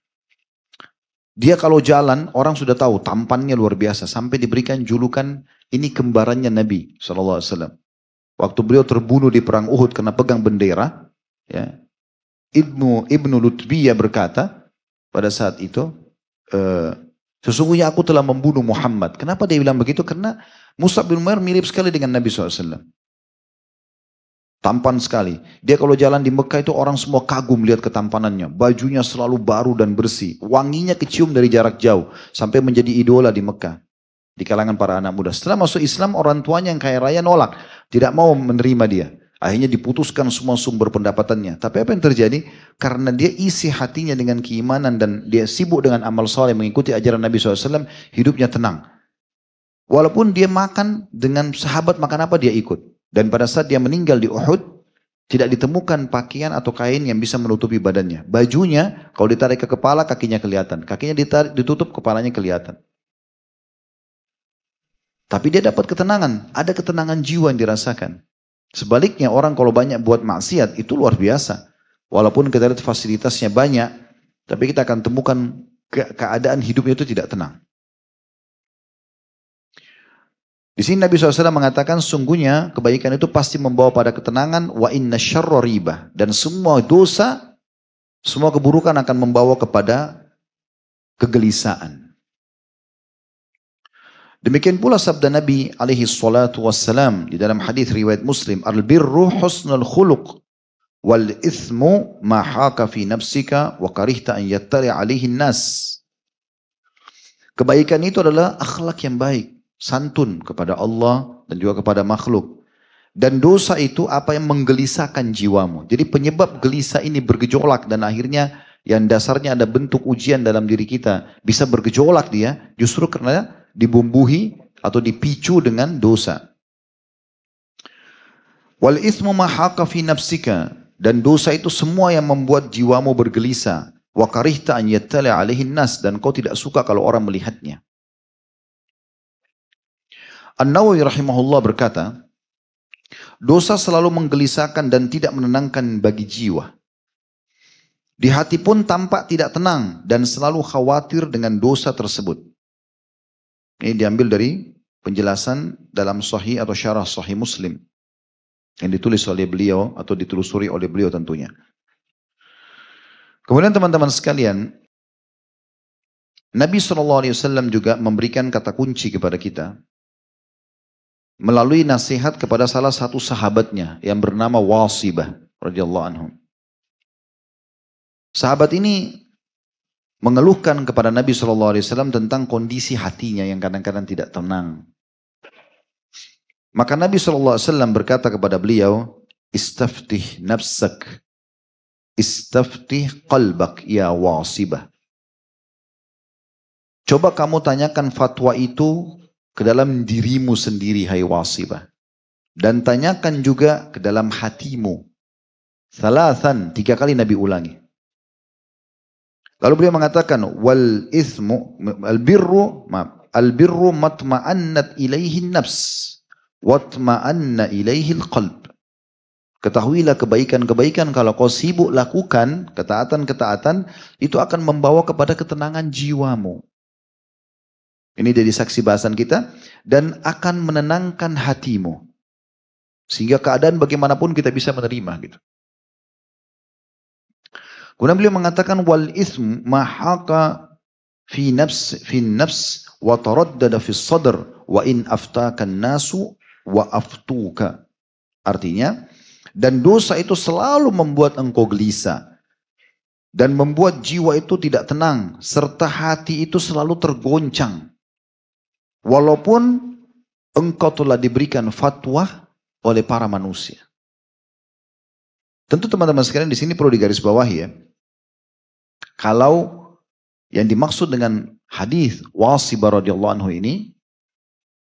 Dia kalau jalan, orang sudah tahu tampannya luar biasa. Sampai diberikan julukan, ini kembarannya Nabi SAW. Waktu beliau terbunuh di perang Uhud karena pegang bendera, ya, Ibnu, Ibnu Lutbiya berkata, pada saat itu, e, sesungguhnya aku telah membunuh Muhammad. Kenapa dia bilang begitu? Karena Musa bin Umar mirip sekali dengan Nabi SAW. Tampan sekali. Dia kalau jalan di Mekah itu orang semua kagum lihat ketampanannya. Bajunya selalu baru dan bersih. Wanginya kecium dari jarak jauh. Sampai menjadi idola di Mekah. Di kalangan para anak muda. Setelah masuk Islam orang tuanya yang kaya raya nolak. Tidak mau menerima dia. Akhirnya diputuskan semua sumber pendapatannya. Tapi apa yang terjadi? Karena dia isi hatinya dengan keimanan dan dia sibuk dengan amal soleh mengikuti ajaran Nabi SAW, hidupnya tenang. Walaupun dia makan dengan sahabat makan apa dia ikut. Dan pada saat dia meninggal di Uhud, tidak ditemukan pakaian atau kain yang bisa menutupi badannya. Bajunya kalau ditarik ke kepala kakinya kelihatan, kakinya ditarik, ditutup kepalanya kelihatan. Tapi dia dapat ketenangan, ada ketenangan jiwa yang dirasakan. Sebaliknya orang kalau banyak buat maksiat itu luar biasa. Walaupun kita lihat fasilitasnya banyak, tapi kita akan temukan ke keadaan hidupnya itu tidak tenang. Di sini Nabi SAW mengatakan sungguhnya kebaikan itu pasti membawa pada ketenangan wa inna syarra riba. Dan semua dosa, semua keburukan akan membawa kepada kegelisahan. Demikian pula sabda Nabi alaihi salatu wassalam di dalam hadis riwayat Muslim, "Al-birru husnul khuluq wal ithmu ma haka fi nafsika wa karihta an yattari alaihi nas." Kebaikan itu adalah akhlak yang baik santun kepada Allah dan juga kepada makhluk. Dan dosa itu apa yang menggelisahkan jiwamu. Jadi penyebab gelisah ini bergejolak dan akhirnya yang dasarnya ada bentuk ujian dalam diri kita. Bisa bergejolak dia justru karena dibumbuhi atau dipicu dengan dosa. Wal ismu mahaqa fi nafsika. Dan dosa itu semua yang membuat jiwamu bergelisah. Wa karihta an yattali alihin nas. Dan kau tidak suka kalau orang melihatnya. An-Nawawi rahimahullah berkata, dosa selalu menggelisahkan dan tidak menenangkan bagi jiwa. Di hati pun tampak tidak tenang dan selalu khawatir dengan dosa tersebut. Ini diambil dari penjelasan dalam sahih atau syarah sahih muslim. Yang ditulis oleh beliau atau ditelusuri oleh beliau tentunya. Kemudian teman-teman sekalian, Nabi SAW juga memberikan kata kunci kepada kita melalui nasihat kepada salah satu sahabatnya yang bernama Wasibah radhiyallahu anhu. Sahabat ini mengeluhkan kepada Nabi Shallallahu Alaihi Wasallam tentang kondisi hatinya yang kadang-kadang tidak tenang. Maka Nabi Shallallahu Alaihi Wasallam berkata kepada beliau, istaftih nafsak, istaftih qalbak ya wasibah. Coba kamu tanyakan fatwa itu ke dalam dirimu sendiri hai wasibah. Dan tanyakan juga ke dalam hatimu. Salasan, tiga kali Nabi ulangi. Lalu beliau mengatakan, wal ismu, al birru, maaf, al birru matma'annat ilaihi nafs, watma'anna ilaihi al qalb. Ketahuilah kebaikan-kebaikan kalau kau sibuk lakukan ketaatan-ketaatan itu akan membawa kepada ketenangan jiwamu. Ini jadi saksi bahasan kita. Dan akan menenangkan hatimu. Sehingga keadaan bagaimanapun kita bisa menerima gitu. Kemudian beliau mengatakan wal ism mahaka fi nafs fi nafs wa taraddada fi sadr wa in aftakan nasu wa aftuka. Artinya dan dosa itu selalu membuat engkau gelisah dan membuat jiwa itu tidak tenang serta hati itu selalu tergoncang. Walaupun engkau telah diberikan fatwa oleh para manusia. Tentu teman-teman sekalian di sini perlu digarisbawahi ya. Kalau yang dimaksud dengan hadis Wasibah radhiyallahu anhu ini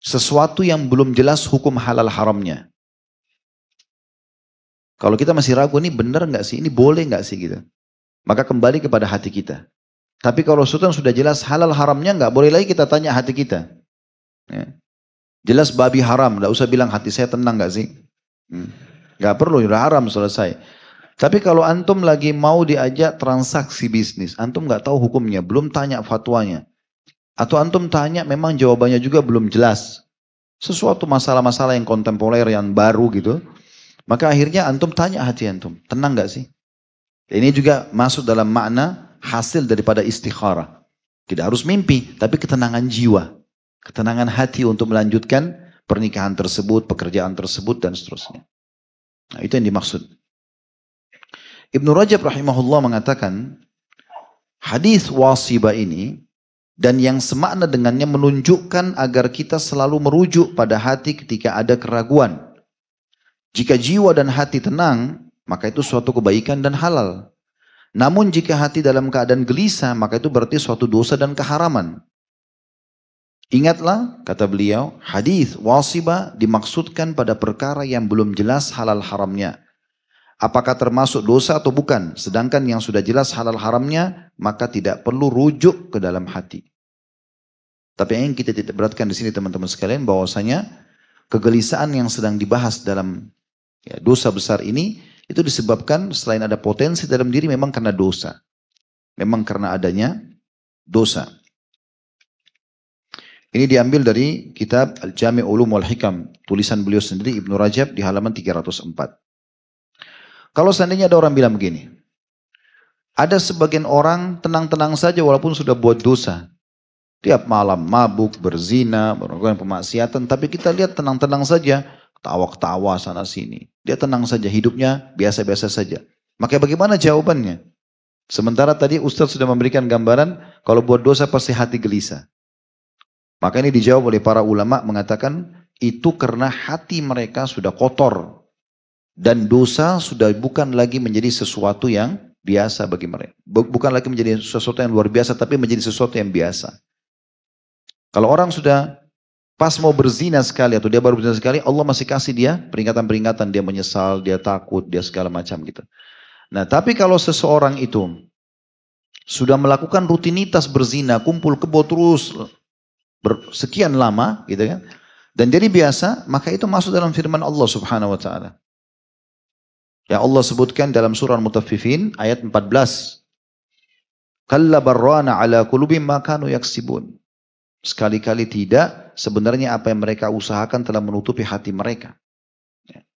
sesuatu yang belum jelas hukum halal haramnya. Kalau kita masih ragu ini benar nggak sih, ini boleh nggak sih gitu. Maka kembali kepada hati kita. Tapi kalau sultan sudah jelas halal haramnya nggak boleh lagi kita tanya hati kita. Ya. Jelas babi haram, nggak usah bilang hati saya tenang nggak sih? Hmm. Nggak Gak perlu, udah haram selesai. Tapi kalau antum lagi mau diajak transaksi bisnis, antum nggak tahu hukumnya, belum tanya fatwanya. Atau antum tanya memang jawabannya juga belum jelas. Sesuatu masalah-masalah yang kontemporer, yang baru gitu. Maka akhirnya antum tanya hati antum, tenang nggak sih? Ini juga masuk dalam makna hasil daripada istikharah. Tidak harus mimpi, tapi ketenangan jiwa ketenangan hati untuk melanjutkan pernikahan tersebut, pekerjaan tersebut dan seterusnya. Nah, itu yang dimaksud. Ibnu Rajab rahimahullah mengatakan hadis wasiba ini dan yang semakna dengannya menunjukkan agar kita selalu merujuk pada hati ketika ada keraguan. Jika jiwa dan hati tenang, maka itu suatu kebaikan dan halal. Namun jika hati dalam keadaan gelisah, maka itu berarti suatu dosa dan keharaman. Ingatlah, kata beliau, hadis wasiba dimaksudkan pada perkara yang belum jelas halal haramnya. Apakah termasuk dosa atau bukan? Sedangkan yang sudah jelas halal haramnya, maka tidak perlu rujuk ke dalam hati. Tapi yang kita tidak beratkan di sini teman-teman sekalian bahwasanya kegelisahan yang sedang dibahas dalam ya, dosa besar ini itu disebabkan selain ada potensi dalam diri memang karena dosa. Memang karena adanya dosa. Ini diambil dari kitab Al-Jami' Ulum wal Hikam, tulisan beliau sendiri Ibnu Rajab di halaman 304. Kalau seandainya ada orang bilang begini, ada sebagian orang tenang-tenang saja walaupun sudah buat dosa. Tiap malam mabuk, berzina, melakukan pemaksiatan, tapi kita lihat tenang-tenang saja, tawa-tawa sana sini. Dia tenang saja, hidupnya biasa-biasa saja. Maka bagaimana jawabannya? Sementara tadi Ustaz sudah memberikan gambaran, kalau buat dosa pasti hati gelisah. Maka ini dijawab oleh para ulama mengatakan itu karena hati mereka sudah kotor dan dosa sudah bukan lagi menjadi sesuatu yang biasa bagi mereka. Bukan lagi menjadi sesuatu yang luar biasa tapi menjadi sesuatu yang biasa. Kalau orang sudah pas mau berzina sekali atau dia baru berzina sekali, Allah masih kasih dia peringatan-peringatan dia menyesal, dia takut, dia segala macam gitu. Nah, tapi kalau seseorang itu sudah melakukan rutinitas berzina, kumpul kebo terus, bersekian lama gitu kan dan jadi biasa maka itu masuk dalam firman Allah Subhanahu wa taala Ya Allah sebutkan dalam surah Mutaffifin ayat 14 kalla barrana ala qulubihim ma kanu yaksibun sekali-kali tidak sebenarnya apa yang mereka usahakan telah menutupi hati mereka ya.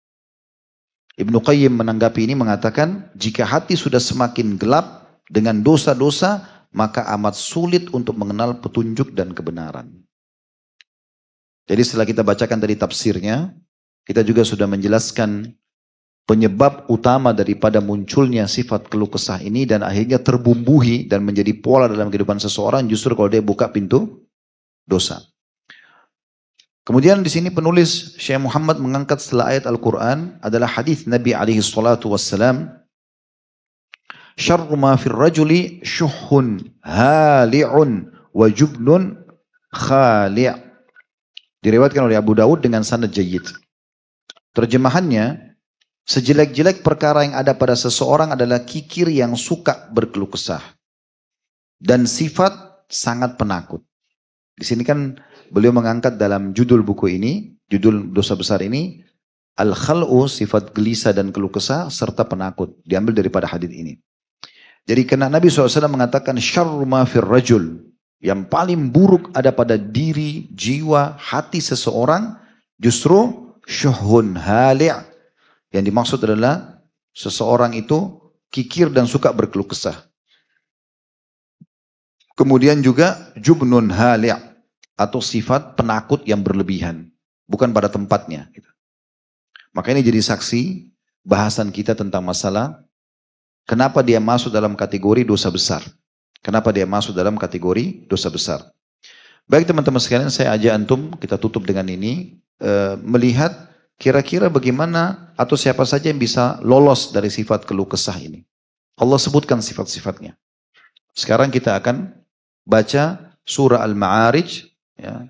Ibnu Qayyim menanggapi ini mengatakan jika hati sudah semakin gelap dengan dosa-dosa maka amat sulit untuk mengenal petunjuk dan kebenaran. Jadi setelah kita bacakan tadi tafsirnya, kita juga sudah menjelaskan penyebab utama daripada munculnya sifat keluh kesah ini dan akhirnya terbumbuhi dan menjadi pola dalam kehidupan seseorang justru kalau dia buka pintu dosa. Kemudian di sini penulis Syekh Muhammad mengangkat setelah ayat Al-Quran adalah hadis Nabi alaihi Wasallam syarru ma fir rajuli syuhun hali'un wa jubnun khali' diriwayatkan oleh Abu Dawud dengan sanad jayyid terjemahannya sejelek-jelek perkara yang ada pada seseorang adalah kikir yang suka berkeluh kesah dan sifat sangat penakut di sini kan beliau mengangkat dalam judul buku ini judul dosa besar ini al khalu sifat gelisah dan keluh kesah serta penakut diambil daripada hadis ini jadi karena Nabi SAW mengatakan syarma fir rajul. Yang paling buruk ada pada diri, jiwa, hati seseorang justru syuhun halia Yang dimaksud adalah seseorang itu kikir dan suka berkeluh kesah. Kemudian juga jubnun halia atau sifat penakut yang berlebihan. Bukan pada tempatnya. Gitu. Maka ini jadi saksi bahasan kita tentang masalah Kenapa dia masuk dalam kategori dosa besar? Kenapa dia masuk dalam kategori dosa besar? Baik teman-teman sekalian, saya ajak antum kita tutup dengan ini e, melihat kira-kira bagaimana atau siapa saja yang bisa lolos dari sifat keluh kesah ini. Allah sebutkan sifat-sifatnya. Sekarang kita akan baca surah Al-Ma'arij ya,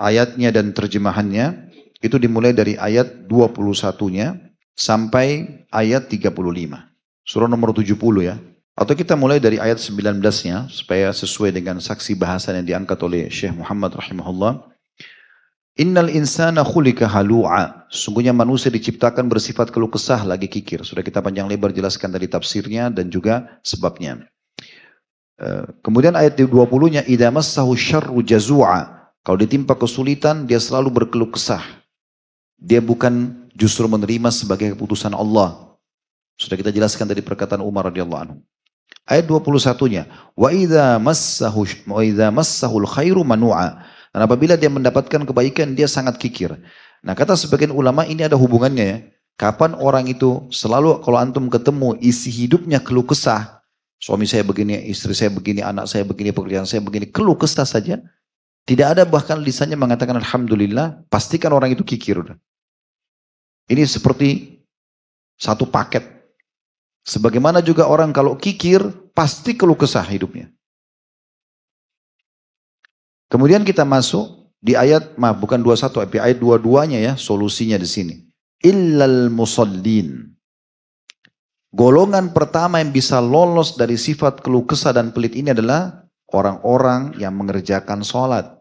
ayatnya dan terjemahannya itu dimulai dari ayat 21-nya sampai ayat 35. Surah nomor 70 ya. Atau kita mulai dari ayat 19-nya supaya sesuai dengan saksi bahasan yang diangkat oleh Syekh Muhammad rahimahullah. Innal insana khuliqa halu'a. Sungguhnya manusia diciptakan bersifat keluh kesah lagi kikir. Sudah kita panjang lebar jelaskan dari tafsirnya dan juga sebabnya. Eh, kemudian ayat 20-nya idza massahu syarru jazu'a. Kalau ditimpa kesulitan dia selalu berkeluh kesah. Dia bukan justru menerima sebagai keputusan Allah, sudah kita jelaskan dari perkataan Umar radhiyallahu anhu. Ayat 21-nya, wa idza massahu wa idza massahul khairu manua. Dan apabila dia mendapatkan kebaikan dia sangat kikir. Nah, kata sebagian ulama ini ada hubungannya ya. Kapan orang itu selalu kalau antum ketemu isi hidupnya keluh kesah. Suami saya begini, istri saya begini, anak saya begini, pekerjaan saya begini, keluh kesah saja. Tidak ada bahkan lisannya mengatakan alhamdulillah, pastikan orang itu kikir Ini seperti satu paket Sebagaimana juga orang kalau kikir, pasti keluh kesah hidupnya. Kemudian kita masuk di ayat, maaf bukan 21, tapi ayat dua-duanya ya, solusinya di sini. Illal musallin. Golongan pertama yang bisa lolos dari sifat keluh kesah dan pelit ini adalah orang-orang yang mengerjakan sholat.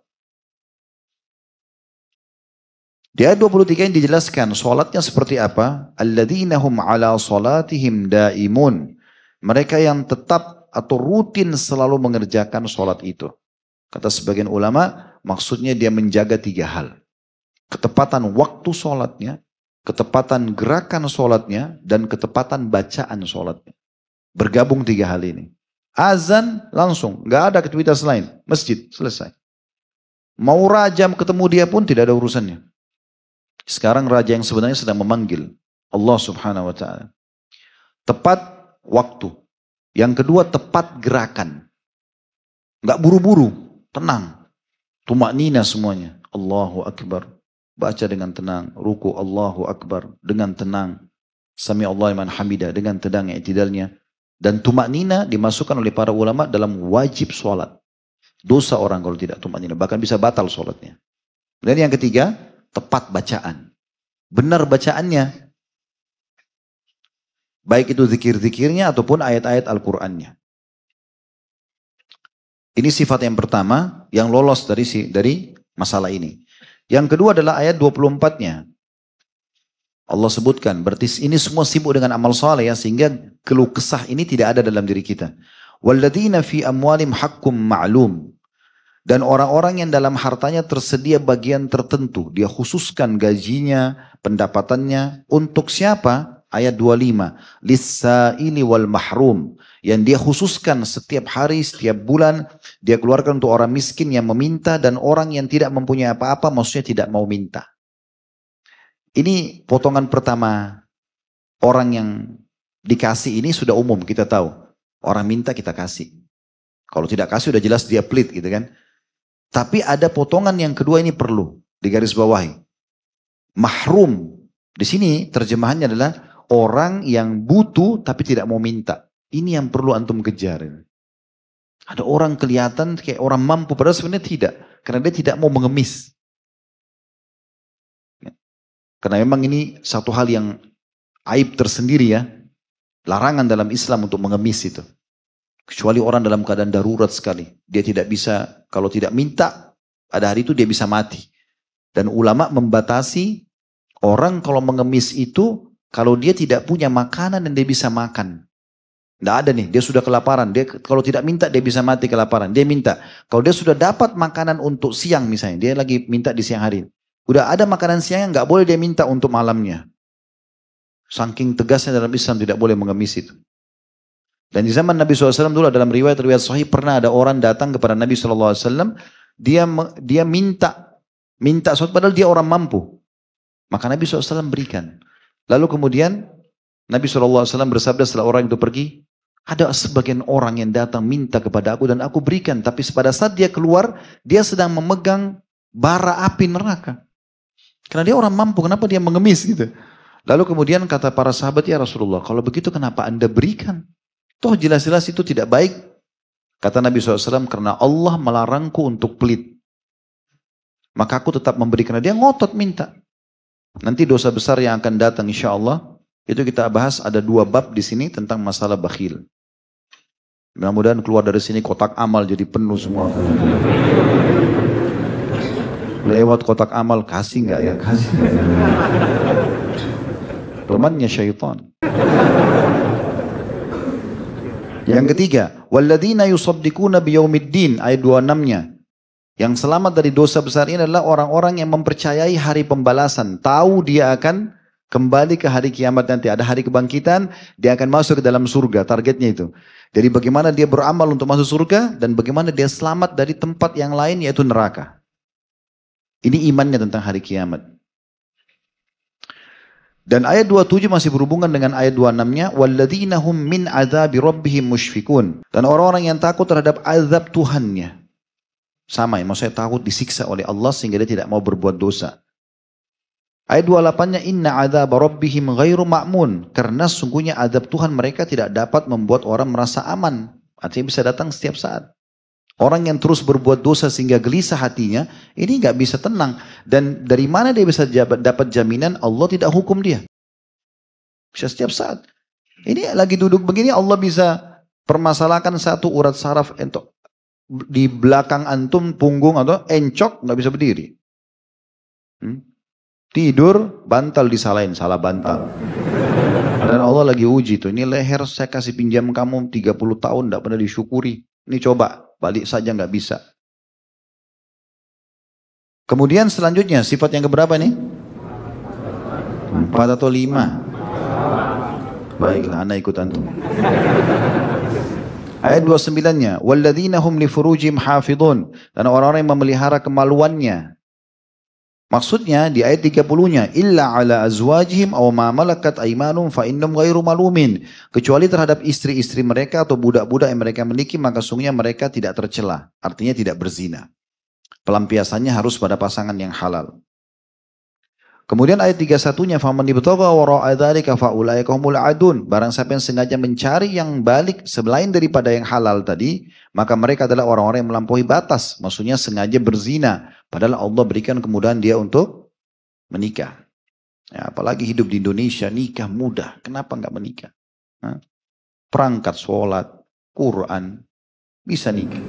Di ayat 23 yang dijelaskan sholatnya seperti apa. Alladhinahum ala salatihim daimun. Mereka yang tetap atau rutin selalu mengerjakan sholat itu. Kata sebagian ulama, maksudnya dia menjaga tiga hal. Ketepatan waktu sholatnya, ketepatan gerakan sholatnya, dan ketepatan bacaan sholatnya. Bergabung tiga hal ini. Azan langsung, nggak ada aktivitas lain. Masjid, selesai. Mau rajam ketemu dia pun tidak ada urusannya. Sekarang raja yang sebenarnya sedang memanggil Allah Subhanahu wa taala. Tepat waktu. Yang kedua tepat gerakan. Enggak buru-buru, tenang. Tumak nina semuanya. Allahu Akbar. Baca dengan tenang. Ruku Allahu Akbar. Dengan tenang. Sami Allah iman hamidah. Dengan tenang iktidalnya. Dan tumak nina dimasukkan oleh para ulama dalam wajib sholat. Dosa orang kalau tidak tumak nina. Bahkan bisa batal sholatnya. Dan yang ketiga, tepat bacaan. Benar bacaannya. Baik itu zikir-zikirnya ataupun ayat-ayat Al-Qur'annya. Ini sifat yang pertama yang lolos dari si, dari masalah ini. Yang kedua adalah ayat 24-nya. Allah sebutkan, berarti ini semua sibuk dengan amal soleh ya, sehingga keluh kesah ini tidak ada dalam diri kita. Walladina fi amwalim hakum ma'lum. Dan orang-orang yang dalam hartanya tersedia bagian tertentu. Dia khususkan gajinya, pendapatannya. Untuk siapa? Ayat 25. ini wal mahrum. Yang dia khususkan setiap hari, setiap bulan. Dia keluarkan untuk orang miskin yang meminta. Dan orang yang tidak mempunyai apa-apa maksudnya tidak mau minta. Ini potongan pertama. Orang yang dikasih ini sudah umum kita tahu. Orang minta kita kasih. Kalau tidak kasih udah jelas dia pelit gitu kan. Tapi ada potongan yang kedua ini perlu di garis bawah. Mahrum. Di sini terjemahannya adalah orang yang butuh tapi tidak mau minta. Ini yang perlu antum kejar. Ada orang kelihatan kayak orang mampu padahal sebenarnya tidak. Karena dia tidak mau mengemis. Ya. Karena memang ini satu hal yang aib tersendiri ya. Larangan dalam Islam untuk mengemis itu. Kecuali orang dalam keadaan darurat sekali. Dia tidak bisa, kalau tidak minta, pada hari itu dia bisa mati. Dan ulama membatasi orang kalau mengemis itu, kalau dia tidak punya makanan dan dia bisa makan. Tidak ada nih, dia sudah kelaparan. Dia kalau tidak minta dia bisa mati kelaparan. Dia minta. Kalau dia sudah dapat makanan untuk siang misalnya, dia lagi minta di siang hari. Udah ada makanan siang yang nggak boleh dia minta untuk malamnya. Saking tegasnya dalam Islam tidak boleh mengemis itu. Dan di zaman Nabi SAW dulu dalam riwayat-riwayat sahih pernah ada orang datang kepada Nabi SAW. Dia dia minta, minta sesuatu padahal dia orang mampu. Maka Nabi SAW berikan. Lalu kemudian Nabi SAW bersabda setelah orang itu pergi. Ada sebagian orang yang datang minta kepada aku dan aku berikan. Tapi pada saat dia keluar, dia sedang memegang bara api neraka. Karena dia orang mampu, kenapa dia mengemis gitu. Lalu kemudian kata para sahabat, ya Rasulullah, kalau begitu kenapa anda berikan? Toh jelas-jelas itu tidak baik. Kata Nabi SAW, karena Allah melarangku untuk pelit. Maka aku tetap memberi karena dia ngotot minta. Nanti dosa besar yang akan datang insya Allah, itu kita bahas ada dua bab di sini tentang masalah bakhil. Mudah-mudahan keluar dari sini kotak amal jadi penuh semua. Lewat kotak amal, kasih nggak ya? Kasih. Ya? Temannya syaitan. Yang ketiga, walladzina yusaddiquna biyaumiddin ayat 26-nya. Yang selamat dari dosa besar ini adalah orang-orang yang mempercayai hari pembalasan, tahu dia akan kembali ke hari kiamat nanti ada hari kebangkitan dia akan masuk ke dalam surga targetnya itu jadi bagaimana dia beramal untuk masuk surga dan bagaimana dia selamat dari tempat yang lain yaitu neraka ini imannya tentang hari kiamat dan ayat 27 masih berhubungan dengan ayat 26-nya, وَالَّذِينَ min مِنْ عَذَابِ رَبِّهِمْ Dan orang-orang yang takut terhadap azab Tuhannya. Sama ya, maksudnya takut disiksa oleh Allah sehingga dia tidak mau berbuat dosa. Ayat 28-nya, Inna azab rabbihim ghairu ma'mun. Karena sungguhnya azab Tuhan mereka tidak dapat membuat orang merasa aman. Artinya bisa datang setiap saat. Orang yang terus berbuat dosa sehingga gelisah hatinya, ini nggak bisa tenang. Dan dari mana dia bisa dapat jaminan Allah tidak hukum dia? Bisa setiap saat. Ini lagi duduk begini Allah bisa permasalahkan satu urat saraf entok di belakang antum punggung atau encok nggak bisa berdiri. Hmm? Tidur bantal disalahin salah bantal. Dan Allah lagi uji tuh. Ini leher saya kasih pinjam kamu 30 tahun tidak pernah disyukuri. Ini coba balik saja nggak bisa. Kemudian selanjutnya sifat yang keberapa nih? Empat atau lima? Baiklah, anak ikut antum. Ayat 29-nya, "وَالَّذِينَ هُمْ li furujim Dan orang-orang yang memelihara kemaluannya. Maksudnya di ayat 30-nya illa ala azwajihim aw ma malakat aymanum fa innum ghairu malumin kecuali terhadap istri-istri mereka atau budak-budak yang mereka miliki maka sungguhnya mereka tidak tercela artinya tidak berzina. Pelampiasannya harus pada pasangan yang halal. Kemudian ayat 31-nya faman ibtagha wara'a dzalika faulaika humul adun. Barang siapa yang sengaja mencari yang balik selain daripada yang halal tadi, maka mereka adalah orang-orang yang melampaui batas. Maksudnya sengaja berzina padahal Allah berikan kemudahan dia untuk menikah. Ya, apalagi hidup di Indonesia nikah mudah, kenapa nggak menikah? Nah, perangkat sholat, Quran, bisa nikah.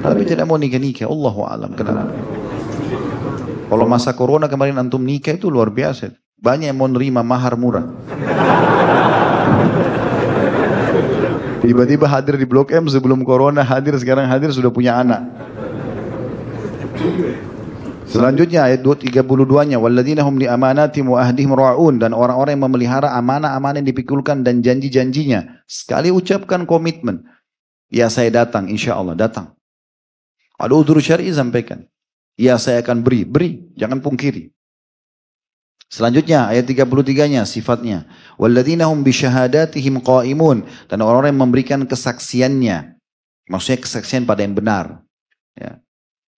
Tapi tidak mau nikah-nikah, Allahu alam kenapa? Kalau masa corona kemarin antum nikah itu luar biasa. Banyak yang mau nerima mahar murah. Tiba-tiba hadir di Blok M sebelum corona hadir, sekarang hadir sudah punya anak. Selanjutnya ayat 32-nya walladzina hum li wa ahdihim raun dan orang-orang yang memelihara amanah-amanah yang dipikulkan dan janji-janjinya. Sekali ucapkan komitmen. Ya saya datang insya Allah datang. Ada udur syar'i sampaikan. Ya saya akan beri, beri, jangan pungkiri. Selanjutnya ayat 33-nya sifatnya. Walladzina hum bisyahadatihim qaimun dan orang-orang yang memberikan kesaksiannya. Maksudnya kesaksian pada yang benar. Ya.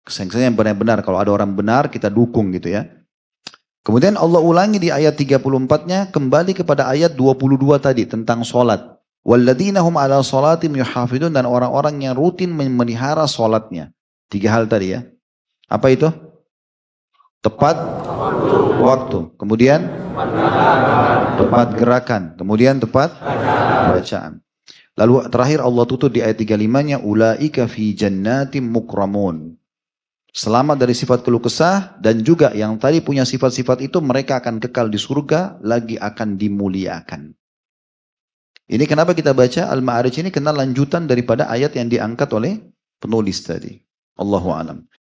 Kesaksian yang pada yang benar. Kalau ada orang benar kita dukung gitu ya. Kemudian Allah ulangi di ayat 34-nya kembali kepada ayat 22 tadi tentang solat. Walladzina hum ala solatim yuhafidun dan orang-orang yang rutin memelihara solatnya. Tiga hal tadi ya. Apa itu? Tepat waktu. Kemudian tepat gerakan. Kemudian tepat bacaan. Lalu terakhir Allah tutup di ayat 35-nya ulaika fi jannatin mukramun. Selamat dari sifat keluh kesah dan juga yang tadi punya sifat-sifat itu mereka akan kekal di surga lagi akan dimuliakan. Ini kenapa kita baca Al-Ma'arij ini kena lanjutan daripada ayat yang diangkat oleh penulis tadi. Allahu alam.